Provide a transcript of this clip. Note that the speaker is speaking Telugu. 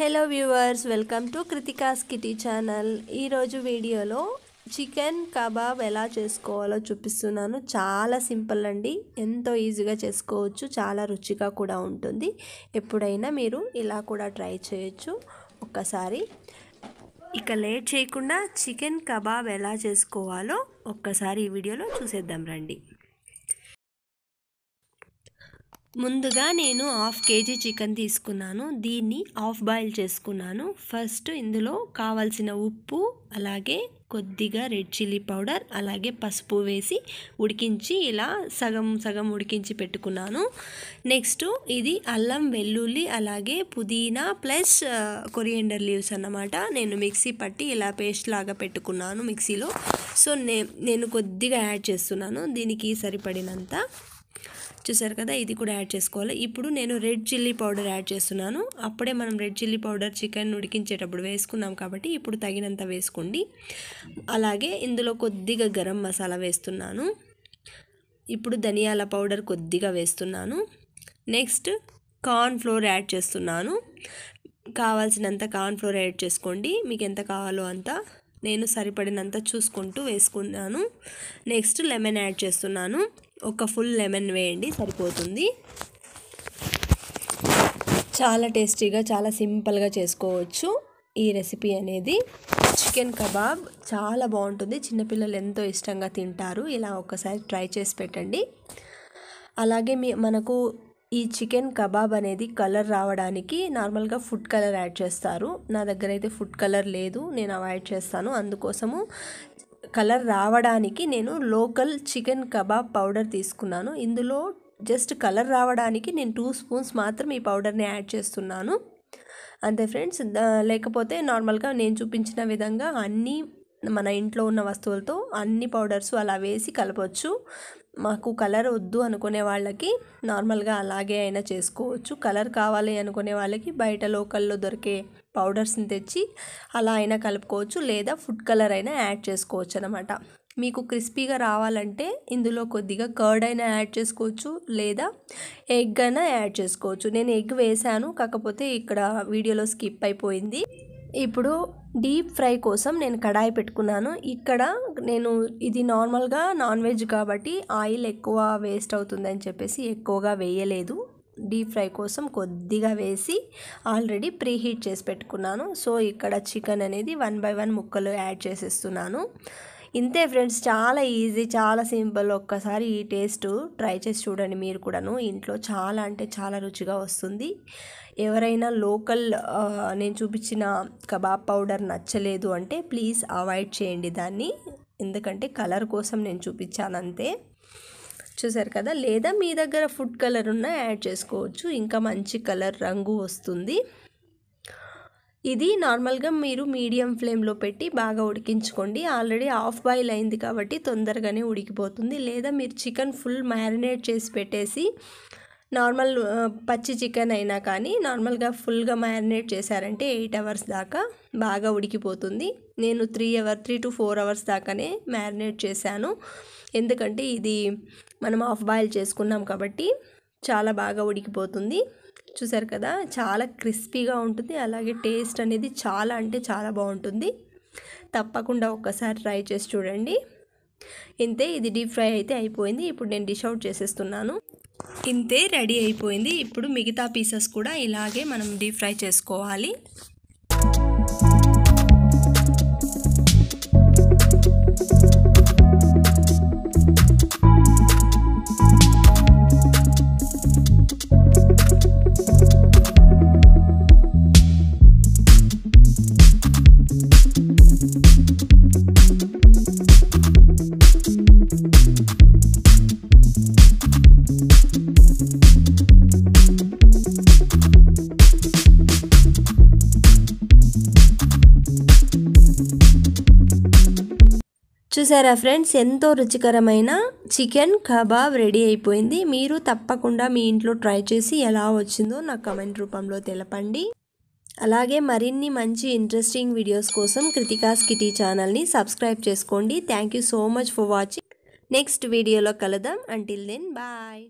hello viewers welcome to Kruthika's kitty channel ఈరోజు వీడియోలో చికెన్ కబాబ్ ఎలా చేసుకోవాలో చూపిస్తున్నాను చాలా సింపుల్ అండి ఎంతో ఈజీగా చేసుకోవచ్చు చాలా రుచిగా కూడా ఉంటుంది ఎప్పుడైనా మీరు ఇలా కూడా ట్రై చేయొచ్చు ఒక్కసారి ఇక లేట్ చేయకుండా చికెన్ కబాబ్ ఎలా చేసుకోవాలో ఒక్కసారి ఈ వీడియోలో చూసేద్దాం రండి ముందుగా నేను హాఫ్ కేజీ చికెన్ తీసుకున్నాను దీన్ని హాఫ్ బాయిల్ చేసుకున్నాను ఫస్ట్ ఇందులో కావలసిన ఉప్పు అలాగే కొద్దిగా రెడ్ చిల్లీ పౌడర్ అలాగే పసుపు వేసి ఉడికించి ఇలా సగం సగం ఉడికించి పెట్టుకున్నాను నెక్స్ట్ ఇది అల్లం వెల్లుల్లి అలాగే పుదీనా ప్లస్ కొరియండర్ లీవ్స్ అన్నమాట నేను మిక్సీ పట్టి ఇలా పేస్ట్ లాగా పెట్టుకున్నాను మిక్సీలో సో నే నేను కొద్దిగా యాడ్ చేస్తున్నాను దీనికి సరిపడినంత చూసారు కదా ఇది కూడా యాడ్ చేసుకోవాలి ఇప్పుడు నేను రెడ్ చిల్లీ పౌడర్ యాడ్ చేస్తున్నాను అప్పుడే మనం రెడ్ చిల్లీ పౌడర్ చికెన్ ఉడికించేటప్పుడు వేసుకున్నాం కాబట్టి ఇప్పుడు తగినంత వేసుకోండి అలాగే ఇందులో కొద్దిగా గరం మసాలా వేస్తున్నాను ఇప్పుడు ధనియాల పౌడర్ కొద్దిగా వేస్తున్నాను నెక్స్ట్ కార్న్ ఫ్లోర్ యాడ్ చేస్తున్నాను కావాల్సినంత కార్న్ ఫ్లోర్ యాడ్ చేసుకోండి మీకు ఎంత కావాలో అంత నేను సరిపడినంత చూసుకుంటూ వేసుకున్నాను నెక్స్ట్ లెమన్ యాడ్ చేస్తున్నాను ఒక ఫుల్ లెమన్ వేయండి సరిపోతుంది చాలా టేస్టీగా చాలా సింపుల్గా చేసుకోవచ్చు ఈ రెసిపీ అనేది చికెన్ కబాబ్ చాలా బాగుంటుంది చిన్నపిల్లలు ఎంతో ఇష్టంగా తింటారు ఇలా ఒకసారి ట్రై చేసి పెట్టండి అలాగే మీ మనకు ఈ చికెన్ కబాబ్ అనేది కలర్ రావడానికి నార్మల్గా ఫుడ్ కలర్ యాడ్ చేస్తారు నా దగ్గర అయితే ఫుడ్ కలర్ లేదు నేను అవాయిడ్ చేస్తాను అందుకోసము కలర్ రావడానికి నేను లోకల్ చికెన్ కబాబ్ పౌడర్ తీసుకున్నాను ఇందులో జస్ట్ కలర్ రావడానికి నేను టూ స్పూన్స్ మాత్రం ఈ పౌడర్ని యాడ్ చేస్తున్నాను అంతే ఫ్రెండ్స్ లేకపోతే నార్మల్గా నేను చూపించిన విధంగా అన్నీ మన ఇంట్లో ఉన్న వస్తువులతో అన్ని పౌడర్స్ అలా వేసి కలపవచ్చు మాకు కలర్ వద్దు అనుకునే వాళ్ళకి నార్మల్గా అలాగే అయినా చేసుకోవచ్చు కలర్ కావాలి అనుకునే వాళ్ళకి బయట లోకల్లో దొరికే పౌడర్స్ని తెచ్చి అలా అయినా కలుపుకోవచ్చు లేదా ఫుడ్ కలర్ అయినా యాడ్ చేసుకోవచ్చు అనమాట మీకు క్రిస్పీగా రావాలంటే ఇందులో కొద్దిగా కర్డ్ అయినా యాడ్ చేసుకోవచ్చు లేదా ఎగ్ అయినా యాడ్ చేసుకోవచ్చు నేను ఎగ్ వేశాను కాకపోతే ఇక్కడ వీడియోలో స్కిప్ అయిపోయింది ఇప్పుడు డీప్ ఫ్రై కోసం నేను కడాయి పెట్టుకున్నాను ఇక్కడ నేను ఇది నార్మల్గా నాన్ వెజ్ కాబట్టి ఆయిల్ ఎక్కువ వేస్ట్ అవుతుందని చెప్పేసి ఎక్కువగా వేయలేదు డీప్ ఫ్రై కోసం కొద్దిగా వేసి ఆల్రెడీ ప్రీ హీట్ చేసి పెట్టుకున్నాను సో ఇక్కడ చికెన్ అనేది వన్ బై వన్ ముక్కలు యాడ్ చేసేస్తున్నాను ఇంతే ఫ్రెండ్స్ చాలా ఈజీ చాలా సింపుల్ ఒక్కసారి ఈ టేస్ట్ ట్రై చేసి చూడండి మీరు కూడాను ఇంట్లో చాలా అంటే చాలా రుచిగా వస్తుంది ఎవరైనా లోకల్ నేను చూపించిన కబాబ్ పౌడర్ నచ్చలేదు అంటే ప్లీజ్ అవాయిడ్ చేయండి దాన్ని ఎందుకంటే కలర్ కోసం నేను చూపించాను అంతే చూసారు కదా లేదా మీ దగ్గర ఫుడ్ కలర్ ఉన్నా యాడ్ చేసుకోవచ్చు ఇంకా మంచి కలర్ రంగు వస్తుంది ఇది నార్మల్గా మీరు మీడియం ఫ్లేమ్లో పెట్టి బాగా ఉడికించుకోండి ఆల్రెడీ ఆఫ్ బాయిల్ అయింది కాబట్టి తొందరగానే ఉడికిపోతుంది లేదా మీరు చికెన్ ఫుల్ మ్యారినేట్ చేసి పెట్టేసి నార్మల్ పచ్చి చికెన్ అయినా కానీ నార్మల్గా ఫుల్గా మ్యారినేట్ చేశారంటే ఎయిట్ అవర్స్ దాకా బాగా ఉడికిపోతుంది నేను three hour three to four hours దాకానే మ్యారినేట్ చేశాను ఎందుకంటే ఇది మనం ఆఫ్ బాయిల్ చేసుకున్నాం కాబట్టి చాలా బాగా ఉడికిపోతుంది చూసారు కదా చాలా క్రిస్పీగా ఉంటుంది అలాగే టేస్ట్ అనేది చాలా అంటే చాలా బాగుంటుంది తప్పకుండా ఒక్కసారి ట్రై చేసి చూడండి ఇంతే ఇది డీప్ ఫ్రై అయితే అయిపోయింది ఇప్పుడు నేను డిష్ అవుట్ చేసేస్తున్నాను ఇంతే రెడీ అయిపోయింది ఇప్పుడు మిగతా పీసెస్ కూడా ఇలాగే మనం డీప్ ఫ్రై చేసుకోవాలి చూసారా ఫ్రెండ్స్ ఎంతో రుచికరమైన చికెన్ కబాబ్ రెడీ అయిపోయింది మీరు తప్పకుండా మీ ఇంట్లో ట్రై చేసి ఎలా వచ్చిందో నాకు కమెంట్ రూపంలో తెలపండి అలాగే మరిన్ని మంచి ఇంట్రెస్టింగ్ వీడియోస్ కోసం కృతికాస్ కిటీ ఛానల్ని సబ్స్క్రైబ్ చేసుకోండి thank you so much for watching next వీడియోలో కలదాం అంటిల్ దెన్ బాయ్